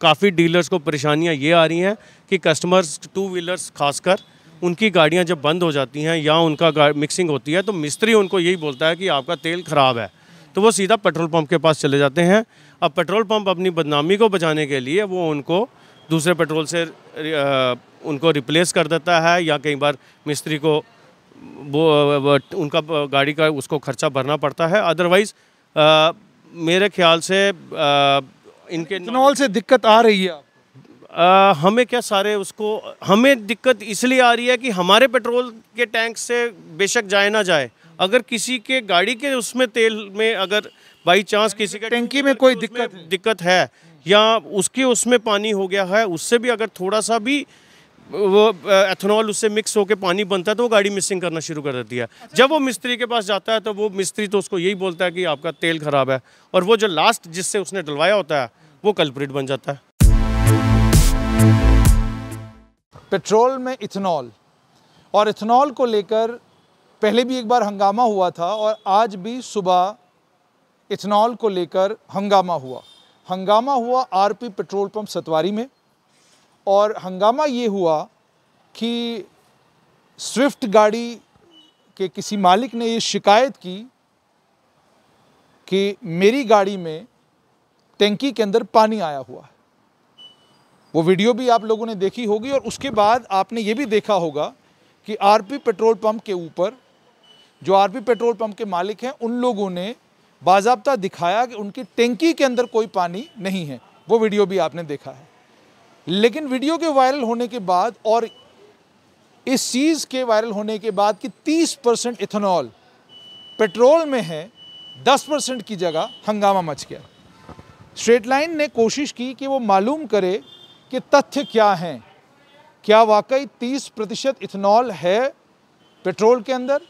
काफ़ी डीलर्स को परेशानियां ये आ रही हैं कि कस्टमर्स टू व्हीलर्स खासकर उनकी गाड़ियां जब बंद हो जाती हैं या उनका मिक्सिंग होती है तो मिस्त्री उनको यही बोलता है कि आपका तेल ख़राब है तो वो सीधा पेट्रोल पंप के पास चले जाते हैं अब पेट्रोल पंप अपनी बदनामी को बचाने के लिए वो उनको दूसरे पेट्रोल से उनको रिप्लेस कर देता है या कई बार मिस्त्री को वो उनका गाड़ी का उसको खर्चा भरना पड़ता है अदरवाइज़ मेरे ख्याल से आ, इनके इथेनॉल से दिक्कत आ रही है आ, हमें क्या सारे उसको हमें दिक्कत इसलिए आ रही है कि हमारे पेट्रोल के टैंक से बेशक जाए ना जाए अगर किसी के गाड़ी के उसमें तेल में अगर बाई चांस किसी के टैंकी में कोई दिक्कत दिक्कत है या उसके उसमें पानी हो गया है उससे भी अगर थोड़ा सा भी वो एथेनॉल उससे मिक्स होकर पानी बनता है तो वो गाड़ी मिसिंग करना शुरू कर देती है अच्छा। जब वो मिस्त्री के पास जाता है तो वो मिस्त्री तो उसको यही बोलता है कि आपका तेल ख़राब है और वो जो लास्ट जिससे उसने डलवाया होता है वो कल्प्रिट बन जाता है पेट्रोल में इथेनॉल और इथेनॉल को लेकर पहले भी एक बार हंगामा हुआ था और आज भी सुबह इथेनॉल को लेकर हंगामा हुआ हंगामा हुआ आरपी पेट्रोल पंप सतवारी में और हंगामा ये हुआ कि स्विफ्ट गाड़ी के किसी मालिक ने ये शिकायत की कि मेरी गाड़ी में टैंकी के अंदर पानी आया हुआ है वो वीडियो भी आप लोगों ने देखी होगी और उसके बाद आपने ये भी देखा होगा कि आरपी पेट्रोल पंप के ऊपर जो आरपी पेट्रोल पंप के मालिक हैं उन लोगों ने बाजाबता दिखाया कि उनकी टेंकी के अंदर कोई पानी नहीं है वो वीडियो भी आपने देखा है लेकिन वीडियो के वायरल होने के बाद और इस चीज़ के वायरल होने के बाद कि 30 परसेंट इथेनॉल पेट्रोल में है 10 परसेंट की जगह हंगामा मच गया स्ट्रेट लाइन ने कोशिश की कि वो मालूम करे कि तथ्य क्या हैं क्या वाकई 30 प्रतिशत इथनॉल है पेट्रोल के अंदर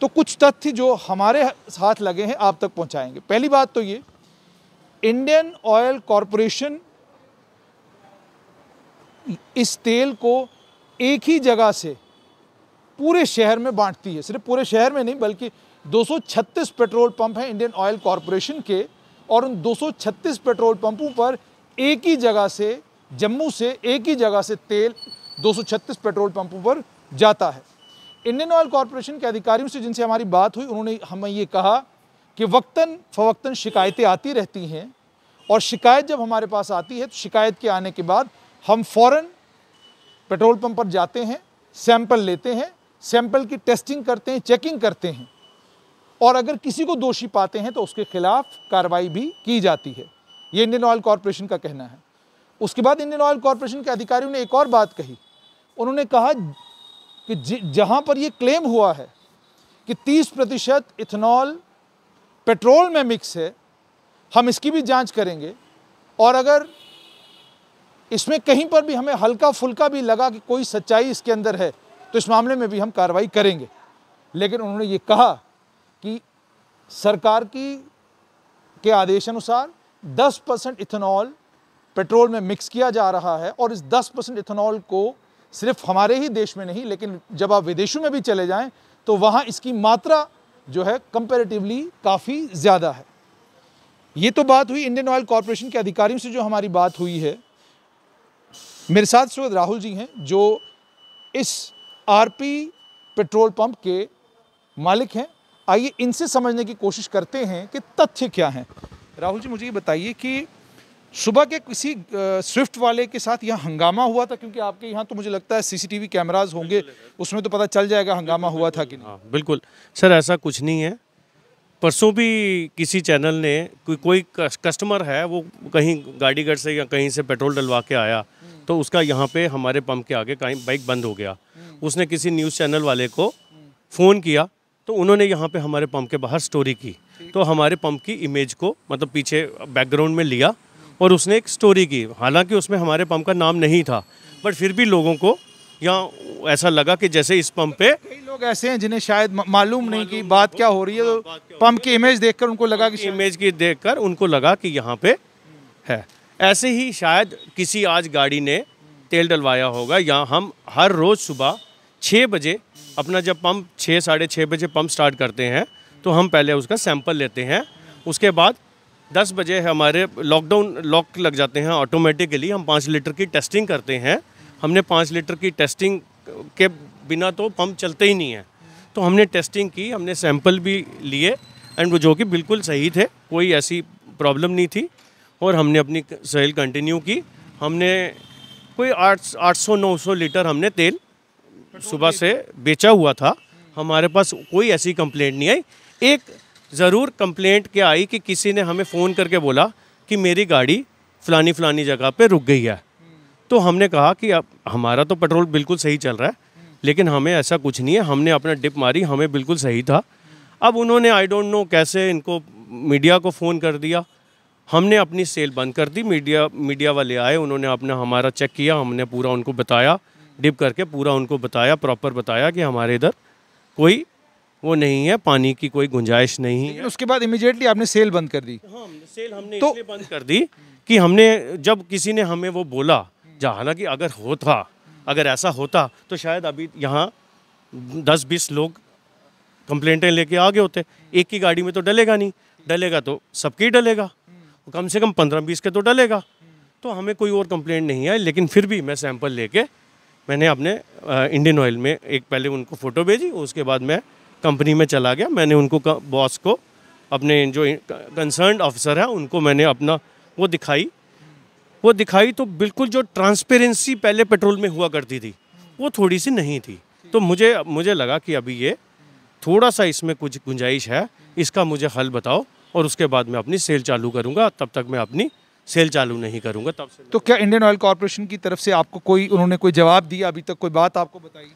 तो कुछ तथ्य जो हमारे साथ लगे हैं आप तक पहुंचाएंगे पहली बात तो ये इंडियन ऑयल कॉरपोरेशन इस तेल को एक ही जगह से पूरे शहर में बांटती है सिर्फ पूरे शहर में नहीं बल्कि 236 पेट्रोल पंप हैं इंडियन ऑयल कॉरपोरेशन के और उन 236 पेट्रोल पंपों पर एक ही जगह से जम्मू से एक ही जगह से तेल 236 पेट्रोल पंपों पर जाता है इंडियन ऑयल कॉरपोरेशन के अधिकारियों से जिनसे हमारी बात हुई उन्होंने हमें ये कहा कि वक्तन फवक्तन शिकायतें आती रहती हैं और शिकायत जब हमारे पास आती है तो शिकायत के आने के बाद हम फौरन पेट्रोल पंप पर जाते हैं सैंपल लेते हैं सैंपल की टेस्टिंग करते हैं चेकिंग करते हैं और अगर किसी को दोषी पाते हैं तो उसके खिलाफ कार्रवाई भी की जाती है ये इंडियन ऑयल कॉरपोरेशन का कहना है उसके बाद इंडियन ऑयल कॉरपोरेशन के अधिकारियों ने एक और बात कही उन्होंने कहा कि जहां पर यह क्लेम हुआ है कि 30 प्रतिशत इथेनॉल पेट्रोल में मिक्स है हम इसकी भी जांच करेंगे और अगर इसमें कहीं पर भी हमें हल्का फुल्का भी लगा कि कोई सच्चाई इसके अंदर है तो इस मामले में भी हम कार्रवाई करेंगे लेकिन उन्होंने ये कहा कि सरकार की के आदेशानुसार 10 परसेंट इथेनॉल पेट्रोल में मिक्स किया जा रहा है और इस 10 परसेंट इथेनॉल को सिर्फ हमारे ही देश में नहीं लेकिन जब आप विदेशों में भी चले जाएं तो वहाँ इसकी मात्रा जो है कंपेरेटिवली काफ़ी ज़्यादा है ये तो बात हुई इंडियन ऑयल कॉरपोरेशन के अधिकारियों से जो हमारी बात हुई है मेरे साथ श्रोत राहुल जी हैं जो इस आरपी पेट्रोल पंप के मालिक हैं आइए इनसे समझने की कोशिश करते हैं कि तथ्य क्या हैं राहुल जी मुझे ये बताइए कि सुबह के किसी स्विफ्ट वाले के साथ यहाँ हंगामा हुआ था क्योंकि आपके यहाँ तो मुझे लगता है सीसीटीवी कैमराज होंगे उसमें तो पता चल जाएगा हंगामा हुआ था कि नहीं हाँ, बिल्कुल सर ऐसा कुछ नहीं है परसों भी किसी चैनल ने कोई कोई कस्टमर है वो कहीं गाड़ीगढ़ से या कहीं से पेट्रोल डलवा के आया तो उसका यहाँ पे हमारे पंप के आगे कहीं बाइक बंद हो गया हम्म। उसने किसी न्यूज़ चैनल वाले को फ़ोन किया तो उन्होंने यहाँ पे हमारे पंप के बाहर स्टोरी की तो हमारे पंप की इमेज को मतलब पीछे बैकग्राउंड में लिया और उसने एक स्टोरी की हालांकि उसमें हमारे पंप का नाम नहीं था बट फिर भी लोगों को यहाँ ऐसा लगा कि जैसे इस पंप पे कई लोग ऐसे हैं जिन्हें शायद मालूम नहीं कि बात क्या हो रही है हाँ, तो पंप की इमेज देखकर उनको लगा कि इमेज की देखकर उनको लगा कि यहाँ पे है ऐसे ही शायद किसी आज गाड़ी ने तेल डलवाया होगा या हम हर रोज़ सुबह छः बजे अपना जब पंप छः साढ़े छः बजे पंप स्टार्ट करते हैं तो हम पहले उसका सैंपल लेते हैं उसके बाद दस बजे हमारे लॉकडाउन लॉक लग जाते हैं ऑटोमेटिकली हम पाँच लीटर की टेस्टिंग करते हैं हमने पाँच लीटर की टेस्टिंग के बिना तो पंप चलते ही नहीं है तो हमने टेस्टिंग की हमने सैंपल भी लिए एंड वो जो कि बिल्कुल सही थे कोई ऐसी प्रॉब्लम नहीं थी और हमने अपनी सेल कंटिन्यू की हमने कोई आठ आठ सौ नौ सौ लीटर हमने तेल सुबह से बेचा हुआ था हमारे पास कोई ऐसी कंप्लेंट नहीं आई एक ज़रूर कंप्लेंट क्या आई कि किसी ने हमें फ़ोन करके बोला कि मेरी गाड़ी फ़लानी फ़लानी जगह पे रुक गई है तो हमने कहा कि अब हमारा तो पेट्रोल बिल्कुल सही चल रहा है लेकिन हमें ऐसा कुछ नहीं है हमने अपना डिप मारी हमें बिल्कुल सही था अब उन्होंने आई डोंट नो कैसे इनको मीडिया को फ़ोन कर दिया हमने अपनी सेल बंद कर दी मीडिया मीडिया वाले आए उन्होंने अपना हमारा चेक किया हमने पूरा उनको बताया डिप करके पूरा उनको बताया प्रॉपर बताया कि हमारे इधर कोई वो नहीं है पानी की कोई गुंजाइश नहीं है उसके बाद इमिजिएटली आपने सेल बंद कर दी हाँ सेल हमने तो, इसलिए बंद कर दी कि हमने जब किसी ने हमें वो बोला जहाँ हालांकि अगर होता अगर ऐसा होता तो शायद अभी यहाँ दस बीस लोग कंप्लेंटें लेके आगे होते एक की गाड़ी में तो डलेगा नहीं डलेगा तो सबकी डलेगा कम से कम पंद्रह बीस के तो डलेगा तो हमें कोई और कंप्लेंट नहीं आई लेकिन फिर भी मैं सैंपल लेके मैंने अपने इंडियन ऑयल में एक पहले उनको फ़ोटो भेजी उसके बाद मैं कंपनी में चला गया मैंने उनको बॉस को अपने जो कंसर्न ऑफिसर है उनको मैंने अपना वो दिखाई वो दिखाई तो बिल्कुल जो ट्रांसपेरेंसी पहले पेट्रोल में हुआ करती थी वो थोड़ी सी नहीं थी तो मुझे मुझे लगा कि अभी ये थोड़ा सा इसमें कुछ गुंजाइश है इसका मुझे हल बताओ और उसके बाद मैं अपनी सेल चालू करूँगा तब तक मैं अपनी सेल चालू नहीं करूंगा तब से तो क्या इंडियन ऑयल कॉरपोरेशन की तरफ से आपको कोई उन्होंने कोई जवाब दिया अभी तक कोई बात आपको बताई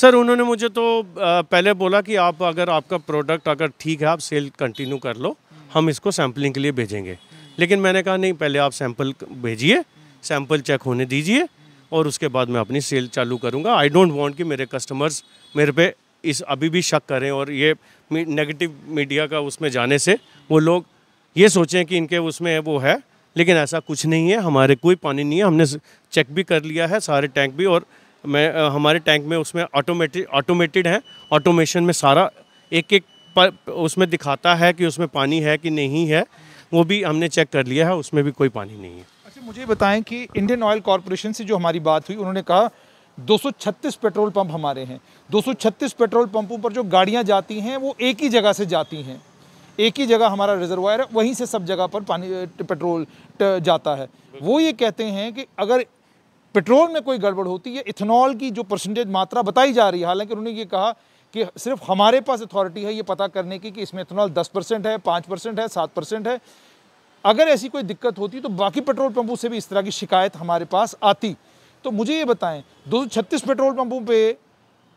सर उन्होंने मुझे तो पहले बोला कि आप अगर आपका प्रोडक्ट अगर ठीक है आप सेल कंटिन्यू कर लो हम इसको सैम्पलिंग के लिए भेजेंगे लेकिन मैंने कहा नहीं पहले आप सैंपल भेजिए सैंपल चेक होने दीजिए और उसके बाद मैं अपनी सेल चालू करूँगा आई डोंट वॉन्ट कि मेरे कस्टमर्स मेरे पे इस अभी भी शक करें और ये नेगेटिव मीडिया का उसमें जाने से वो लोग ये सोचें कि इनके उसमें वो है लेकिन ऐसा कुछ नहीं है हमारे कोई पानी नहीं है हमने चेक भी कर लिया है सारे टैंक भी और मैं हमारे टैंक में उसमें ऑटोमेटिक ऑटोमेटेड है ऑटोमेशन में सारा एक एक पर उसमें दिखाता है कि उसमें पानी है कि नहीं है वो भी हमने चेक कर लिया है उसमें भी कोई पानी नहीं है अच्छा मुझे बताएं कि इंडियन ऑयल कॉरपोरेशन से जो हमारी बात हुई उन्होंने कहा 236 पेट्रोल पंप हमारे हैं 236 पेट्रोल पंपों पर जो गाड़ियां जाती हैं वो एक ही जगह से जाती हैं एक ही जगह हमारा रिजर्वायर है वहीं से सब जगह पर पानी पेट्रोल जाता है वो ये कहते हैं कि अगर पेट्रोल में कोई गड़बड़ होती है इथेनॉल की जो परसेंटेज मात्रा बताई जा रही है हालांकि उन्होंने ये कहा कि सिर्फ हमारे पास अथॉरिटी है ये पता करने की कि इसमें इथेनॉल दस परसेंट है पाँच परसेंट है सात परसेंट है अगर ऐसी कोई दिक्कत होती तो बाकी पेट्रोल पंपों से भी इस तरह की शिकायत हमारे पास आती तो मुझे ये बताएं दो पेट्रोल पंपों पे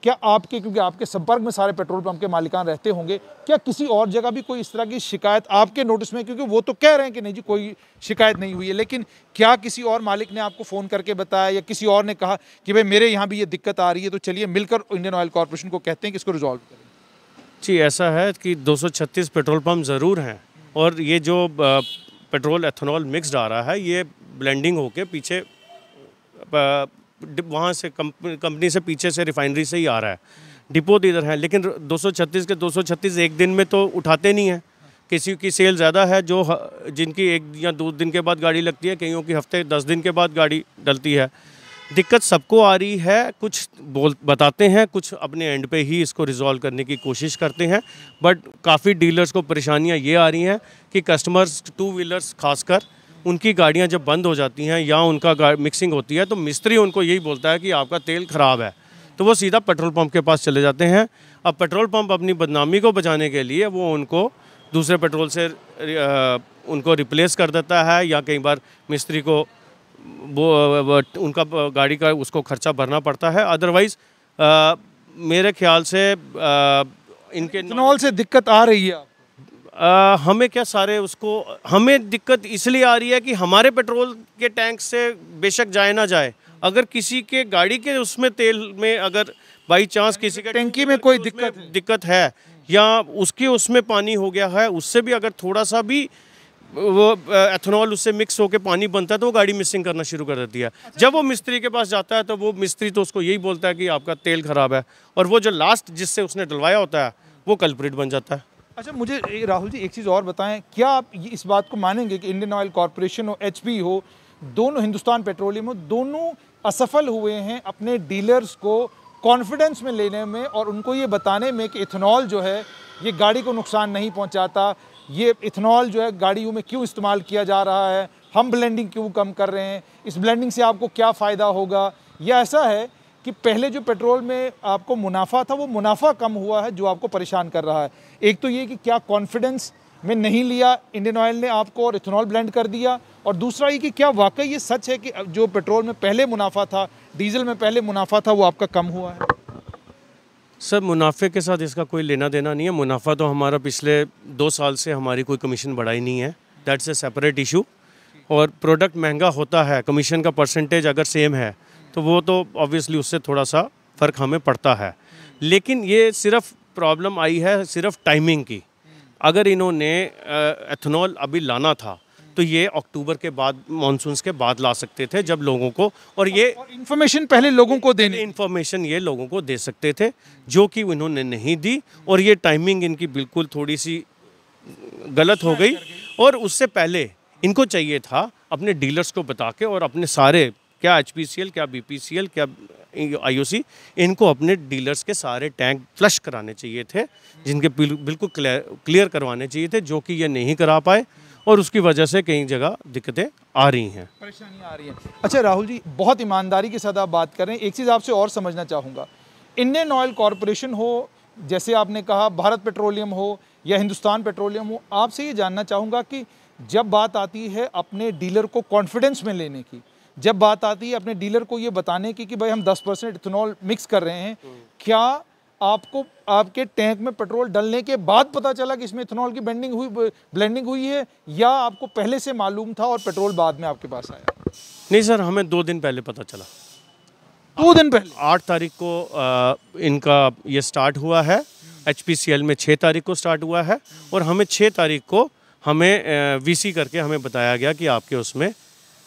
क्या आपके क्योंकि आपके संपर्क में सारे पेट्रोल पंप के मालिकान रहते होंगे क्या किसी और जगह भी कोई इस तरह की शिकायत आपके नोटिस में क्योंकि वो तो कह रहे हैं कि नहीं जी कोई शिकायत नहीं हुई है लेकिन क्या किसी और मालिक ने आपको फ़ोन करके बताया या किसी और ने कहा कि भाई मेरे यहाँ भी ये दिक्कत आ रही है तो चलिए मिलकर इंडियन ऑयल कॉरपोरेशन को कहते हैं कि इसको रिजॉल्व करें जी ऐसा है कि दो पेट्रोल पम्प ज़रूर हैं और ये जो पेट्रोल एथेनॉल मिक्सड आ रहा है ये ब्लेंडिंग होके पीछे वहाँ से कंपनी से पीछे से रिफाइनरी से ही आ रहा है डिपो तो इधर है लेकिन 236 के 236 एक दिन में तो उठाते नहीं हैं किसी की सेल ज़्यादा है जो जिनकी एक या दो दिन के बाद गाड़ी लगती है कईयों की हफ्ते दस दिन के बाद गाड़ी डलती है दिक्कत सबको आ रही है कुछ बोल बताते हैं कुछ अपने एंड पे ही इसको रिजॉल्व करने की कोशिश करते हैं बट काफ़ी डीलर्स को परेशानियां ये आ रही हैं कि कस्टमर्स टू व्हीलर्स खासकर उनकी गाड़ियाँ जब बंद हो जाती हैं या उनका मिक्सिंग होती है तो मिस्त्री उनको यही बोलता है कि आपका तेल ख़राब है तो वो सीधा पेट्रोल पंप के पास चले जाते हैं अब पेट्रोल पंप अपनी बदनामी को बचाने के लिए वो उनको दूसरे पेट्रोल से उनको रिप्लेस कर देता है या कई बार मिस्त्री को वो उनका गाड़ी का उसको खर्चा भरना पड़ता है अदरवाइज़ मेरे ख्याल से आ, इनके इथनॉल से दिक्कत आ रही है आ, हमें क्या सारे उसको हमें दिक्कत इसलिए आ रही है कि हमारे पेट्रोल के टैंक से बेशक जाए ना जाए अगर किसी के गाड़ी के उसमें तेल में अगर बाई चांस किसी के टैंकी में कोई दिक्कत दिक्कत है या उसके उसमें पानी हो गया है उससे भी अगर थोड़ा सा भी वो एथेनॉल उससे मिक्स होकर पानी बनता है तो वो गाड़ी मिसिंग करना शुरू कर देती है अच्छा। जब वो मिस्त्री के पास जाता है तो वो मिस्त्री तो उसको यही बोलता है कि आपका तेल ख़राब है और वो जो लास्ट जिससे उसने डलवाया होता है वो कल्प्रिट बन जाता है अच्छा मुझे राहुल जी एक चीज़ और बताएं क्या आप इस बात को मानेंगे कि इंडियन ऑयल कॉरपोरेशन हो एच हो दोनों हिंदुस्तान पेट्रोलियम हो दोनों असफल हुए हैं अपने डीलर्स को कॉन्फिडेंस में लेने में और उनको ये बताने में कि इथेनॉल जो है ये गाड़ी को नुकसान नहीं पहुंचाता ये इथेनॉल जो है गाड़ियों में क्यों इस्तेमाल किया जा रहा है हम ब्लेंडिंग क्यों कम कर रहे हैं इस ब्लेंडिंग से आपको क्या फ़ायदा होगा यह ऐसा है कि पहले जो पेट्रोल में आपको मुनाफा था वो मुनाफा कम हुआ है जो आपको परेशान कर रहा है एक तो ये कि क्या कॉन्फिडेंस में नहीं लिया इंडियन ऑयल ने आपको और इथेनॉल ब्लेंड कर दिया और दूसरा ये कि क्या वाकई ये सच है कि जो पेट्रोल में पहले मुनाफा था डीजल में पहले मुनाफा था वो आपका कम हुआ है सर मुनाफे के साथ इसका कोई लेना देना नहीं है मुनाफा तो हमारा पिछले दो साल से हमारी कोई कमीशन बढ़ाई नहीं है दैट्स ए सेपरेट इशू और प्रोडक्ट महंगा होता है कमीशन का परसेंटेज अगर सेम है तो वो तो ऑब्वियसली उससे थोड़ा सा फ़र्क हमें पड़ता है लेकिन ये सिर्फ प्रॉब्लम आई है सिर्फ टाइमिंग की अगर इन्होंने एथनॉल अभी लाना था तो ये अक्टूबर के बाद मानसून के बाद ला सकते थे जब लोगों को और ये इन्फॉर्मेशन पहले लोगों को देने इन्फॉर्मेशन ये लोगों को दे सकते थे जो कि उन्होंने नहीं दी और ये टाइमिंग इनकी बिल्कुल थोड़ी सी गलत हो गई और उससे पहले इनको चाहिए था अपने डीलर्स को बता के और अपने सारे क्या एच क्या बी क्या आई इनको अपने डीलर्स के सारे टैंक फ्लश कराने चाहिए थे जिनके बिल्कुल क्लियर करवाने चाहिए थे जो कि ये नहीं करा पाए और उसकी वजह से कई जगह दिक्कतें आ रही हैं परेशानी आ रही है अच्छा राहुल जी बहुत ईमानदारी के साथ आप बात कर रहे हैं एक चीज़ आपसे और समझना चाहूँगा इंडियन ऑयल कॉरपोरेशन हो जैसे आपने कहा भारत पेट्रोलियम हो या हिंदुस्तान पेट्रोलियम हो आपसे ये जानना चाहूँगा कि जब बात आती है अपने डीलर को कॉन्फिडेंस में लेने की जब बात आती है अपने डीलर को ये बताने की कि भाई हम 10 परसेंट इथेनॉल मिक्स कर रहे हैं हम्म। क्या आपको आपके टैंक में पेट्रोल डलने के बाद पता चला कि इसमें इथेनॉल की बेंडिंग हुई ब्लेंडिंग हुई है या आपको पहले से मालूम था और पेट्रोल बाद में आपके पास आया नहीं सर हमें दो दिन पहले पता चला दो दिन पहले आठ तारीख को आ, इनका ये स्टार्ट हुआ है एच में छः तारीख को स्टार्ट हुआ है और हमें छः तारीख को हमें वीसी करके हमें बताया गया कि आपके उसमें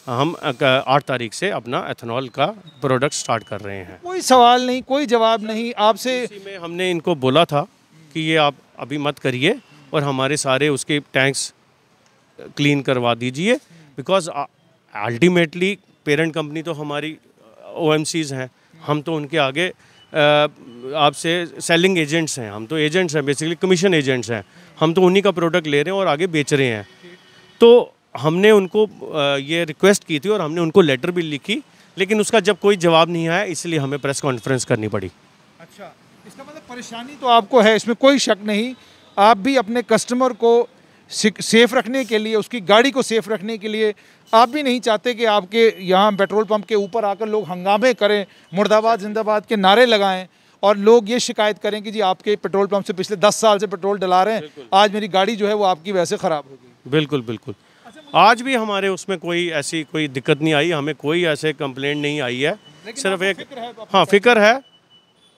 हम आठ तारीख से अपना एथेनॉल का प्रोडक्ट स्टार्ट कर रहे हैं कोई सवाल नहीं कोई जवाब नहीं आपसे हमने इनको बोला था कि ये आप अभी मत करिए और हमारे सारे उसके टैंक्स क्लीन करवा दीजिए बिकॉज अल्टीमेटली पेरेंट कंपनी तो हमारी ओ हैं हम तो उनके आगे आपसे सेलिंग एजेंट्स हैं हम तो एजेंट्स हैं बेसिकली कमीशन एजेंट्स हैं हम तो उन्हीं का प्रोडक्ट ले रहे हैं और आगे बेच रहे हैं तो हमने उनको ये रिक्वेस्ट की थी और हमने उनको लेटर भी लिखी लेकिन उसका जब कोई जवाब नहीं आया इसलिए हमें प्रेस कॉन्फ्रेंस करनी पड़ी अच्छा इसका मतलब परेशानी तो आपको है इसमें कोई शक नहीं आप भी अपने कस्टमर को सेफ़ रखने के लिए उसकी गाड़ी को सेफ़ रखने के लिए आप भी नहीं चाहते कि आपके यहाँ पेट्रोल पंप के ऊपर आकर लोग हंगामे करें मुर्दाबाद जिंदाबाद के नारे लगाएं और लोग ये शिकायत करें कि जी आपके पेट्रोल पंप से पिछले दस साल से पेट्रोल डला रहे हैं आज मेरी गाड़ी जो है वो आपकी वैसे ख़राब हो गई बिल्कुल बिल्कुल आज भी हमारे उसमें कोई ऐसी कोई दिक्कत नहीं आई हमें कोई ऐसे कंप्लेंट नहीं आई है सिर्फ एक हाँ फिक्र है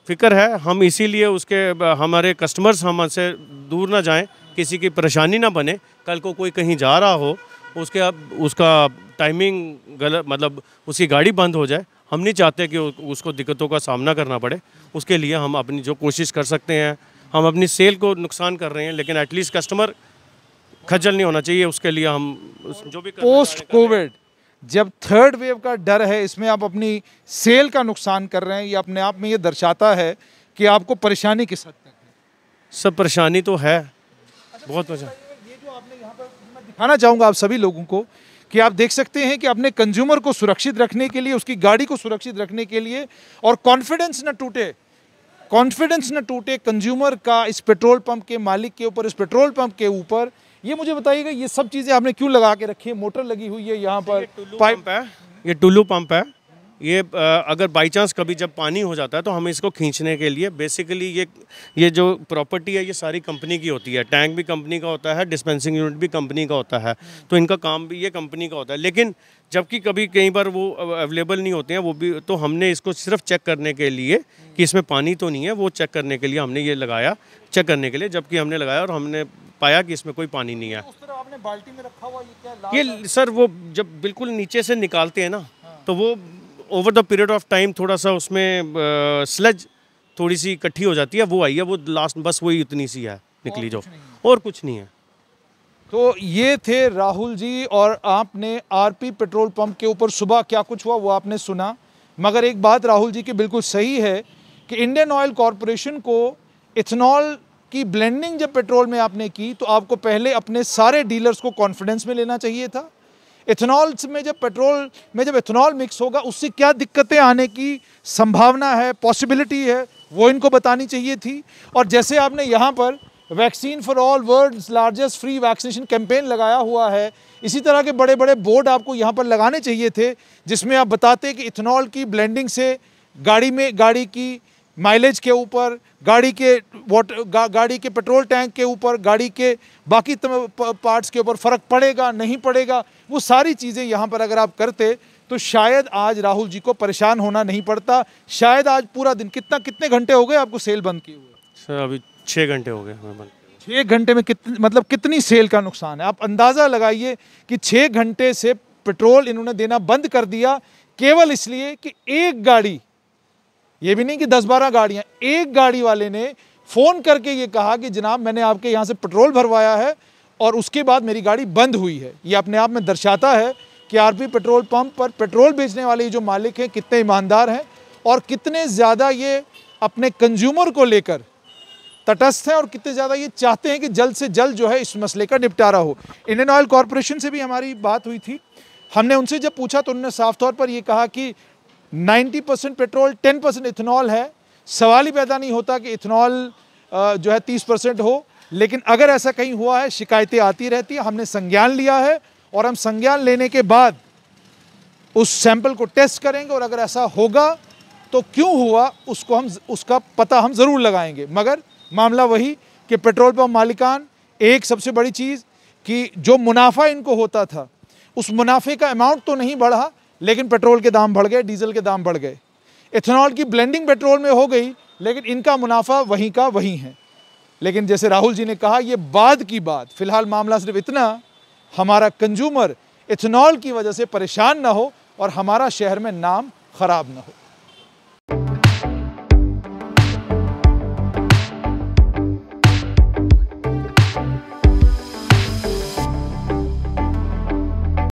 फिक्र है हम इसीलिए उसके हमारे कस्टमर्स हमसे दूर ना जाएं किसी की परेशानी ना बने कल को कोई कहीं जा रहा हो उसके अब उसका टाइमिंग गलत मतलब उसकी गाड़ी बंद हो जाए हम नहीं चाहते कि उसको दिक्कतों का सामना करना पड़े उसके लिए हम अपनी जो कोशिश कर सकते हैं हम अपनी सेल को नुकसान कर रहे हैं लेकिन एटलीस्ट कस्टमर खज्जल नहीं होना चाहिए उसके लिए हम जो भी पोस्ट कोविड जब थर्ड वेव का डर है इसमें आप अपनी सेल का नुकसान कर रहे हैं ये अपने आप में ये दर्शाता है कि आपको परेशानी किस हद तक सब परेशानी तो है अच्छा, बहुत मजा ये जो आपने यहाँ पर मैं दिखाना चाहूँगा आप सभी लोगों को कि आप देख सकते हैं कि अपने कंज्यूमर को सुरक्षित रखने के लिए उसकी गाड़ी को सुरक्षित रखने के लिए और कॉन्फिडेंस न टूटे कॉन्फिडेंस न टूटे कंज्यूमर का इस पेट्रोल पंप के मालिक के ऊपर इस पेट्रोल पंप के ऊपर ये मुझे बताइएगा ये सब चीज़ें आपने क्यों लगा के रखी है मोटर लगी हुई है यहाँ पर पाइप है ये टुल्लू पंप है ये अगर बाई चांस कभी जब पानी हो जाता है तो हमें इसको खींचने के लिए बेसिकली ये ये जो प्रॉपर्टी है ये सारी कंपनी की होती है टैंक भी कंपनी का होता है डिस्पेंसिंग यूनिट भी कंपनी का होता है तो इनका काम भी ये कंपनी का होता है लेकिन जबकि कभी कई बार वो अवेलेबल नहीं होते हैं वो भी तो हमने इसको सिर्फ चेक करने के लिए कि इसमें पानी तो नहीं है वो चेक करने के लिए हमने ये लगाया चेक करने के लिए जबकि हमने लगाया और हमने पाया कि इसमें कोई पानी नहीं है तो उस तरह आपने बाल्टी में रखा हुआ ये क्या ये सर वो जब बिल्कुल नीचे से निकालते हैं ना हाँ। तो वो over the period of time थोड़ा सा उसमें आ, स्लज थोड़ी सी इकट्ठी हो जाती है वो आई है वो लास्ट बस वही इतनी सी है निकली जो और कुछ नहीं है तो ये थे राहुल जी और आपने आरपी पेट्रोल पंप के ऊपर सुबह क्या कुछ हुआ वो आपने सुना मगर एक बात राहुल जी की बिल्कुल सही है कि इंडियन ऑयल कॉरपोरेशन को इथेनॉल कि ब्लेंडिंग जब पेट्रोल में आपने की तो आपको पहले अपने सारे डीलर्स को कॉन्फिडेंस में लेना चाहिए था इथेनॉल में जब पेट्रोल में जब इथेनॉल मिक्स होगा उससे क्या दिक्कतें आने की संभावना है पॉसिबिलिटी है वो इनको बतानी चाहिए थी और जैसे आपने यहाँ पर vaccine for all world largest free vaccination campaign लगाया हुआ है इसी तरह के बड़े बड़े बोर्ड आपको यहाँ पर लगाने चाहिए थे जिसमें आप बताते कि इथेनॉल की ब्लेंडिंग से गाड़ी में गाड़ी की माइलेज के ऊपर गाड़ी के वाटर गा, गाड़ी के पेट्रोल टैंक के ऊपर गाड़ी के बाकी पार्ट्स के ऊपर फ़र्क पड़ेगा नहीं पड़ेगा वो सारी चीज़ें यहाँ पर अगर आप करते तो शायद आज राहुल जी को परेशान होना नहीं पड़ता शायद आज पूरा दिन कितना कितने घंटे हो गए आपको सेल बंद किए हुए सर अभी छः घंटे हो गए हमें छः घंटे में कित मतलब कितनी सेल का नुकसान है आप अंदाज़ा लगाइए कि छः घंटे से पेट्रोल इन्होंने देना बंद कर दिया केवल इसलिए कि एक गाड़ी ये भी नहीं कि दस बारह गाड़ियाँ एक गाड़ी वाले ने फ़ोन करके ये कहा कि जनाब मैंने आपके यहाँ से पेट्रोल भरवाया है और उसके बाद मेरी गाड़ी बंद हुई है ये अपने आप में दर्शाता है कि आरपी पेट्रोल पंप पर पेट्रोल बेचने वाले जो मालिक हैं कितने ईमानदार हैं और कितने ज़्यादा ये अपने कंज्यूमर को लेकर तटस्थ हैं और कितने ज़्यादा ये चाहते हैं कि जल्द से जल्द जो है इस मसले का निपटारा हो इंडियन ऑयल कॉरपोरेशन से भी हमारी बात हुई थी हमने उनसे जब पूछा तो उन्होंने साफ तौर पर यह कहा कि 90 परसेंट पेट्रोल 10 परसेंट इथेनॉल है सवाल ही पैदा नहीं होता कि इथेनॉल जो है 30 परसेंट हो लेकिन अगर ऐसा कहीं हुआ है शिकायतें आती रहती है हमने संज्ञान लिया है और हम संज्ञान लेने के बाद उस सैंपल को टेस्ट करेंगे और अगर ऐसा होगा तो क्यों हुआ उसको हम उसका पता हम ज़रूर लगाएंगे मगर मामला वही कि पेट्रोल पम्प मालिकान एक सबसे बड़ी चीज़ कि जो मुनाफा इनको होता था उस मुनाफे का अमाउंट तो नहीं बढ़ा लेकिन पेट्रोल के दाम बढ़ गए डीजल के दाम बढ़ गए इथेनॉल की ब्लेंडिंग पेट्रोल में हो गई लेकिन इनका मुनाफा वहीं का वहीं है लेकिन जैसे राहुल जी ने कहा ये बाद की बात फिलहाल मामला सिर्फ इतना हमारा कंज्यूमर इथेनॉल की वजह से परेशान ना हो और हमारा शहर में नाम ख़राब ना हो